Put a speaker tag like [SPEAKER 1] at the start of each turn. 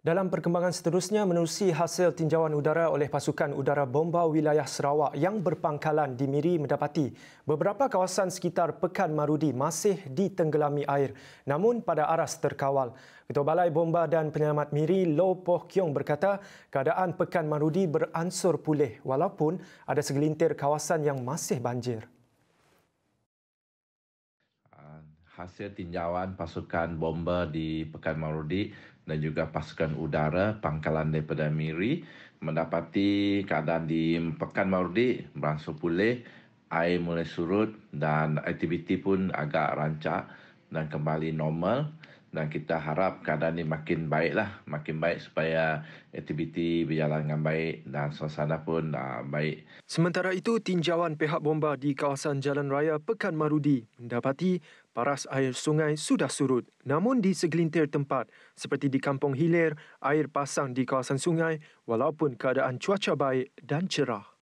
[SPEAKER 1] Dalam perkembangan seterusnya menerusi hasil tinjauan udara oleh pasukan udara bomba wilayah Sarawak yang berpangkalan di Miri mendapati beberapa kawasan sekitar Pekan Marudi masih ditenggelami air namun pada aras terkawal. Ketua Balai Bomba dan Penyelamat Miri Lo Poh Kiong berkata keadaan Pekan Marudi beransur pulih walaupun ada segelintir kawasan yang masih banjir.
[SPEAKER 2] Ah, hasil tinjauan pasukan bomba di Pekan Marudi dan juga pasukan udara pangkalan daripada Miri mendapati keadaan di Pekan Mardi berangsur pulih, air mulai surut dan aktiviti pun agak rancak dan kembali normal dan kita harap keadaan ini makin baiklah, makin baik supaya aktiviti berjalan dengan baik dan suasana pun uh, baik.
[SPEAKER 3] Sementara itu, tinjauan pihak bomba di kawasan Jalan Raya Pekan Marudi mendapati paras air sungai sudah surut. Namun di segelintir tempat, seperti di Kampung Hilir, air pasang di kawasan sungai walaupun keadaan cuaca baik dan cerah.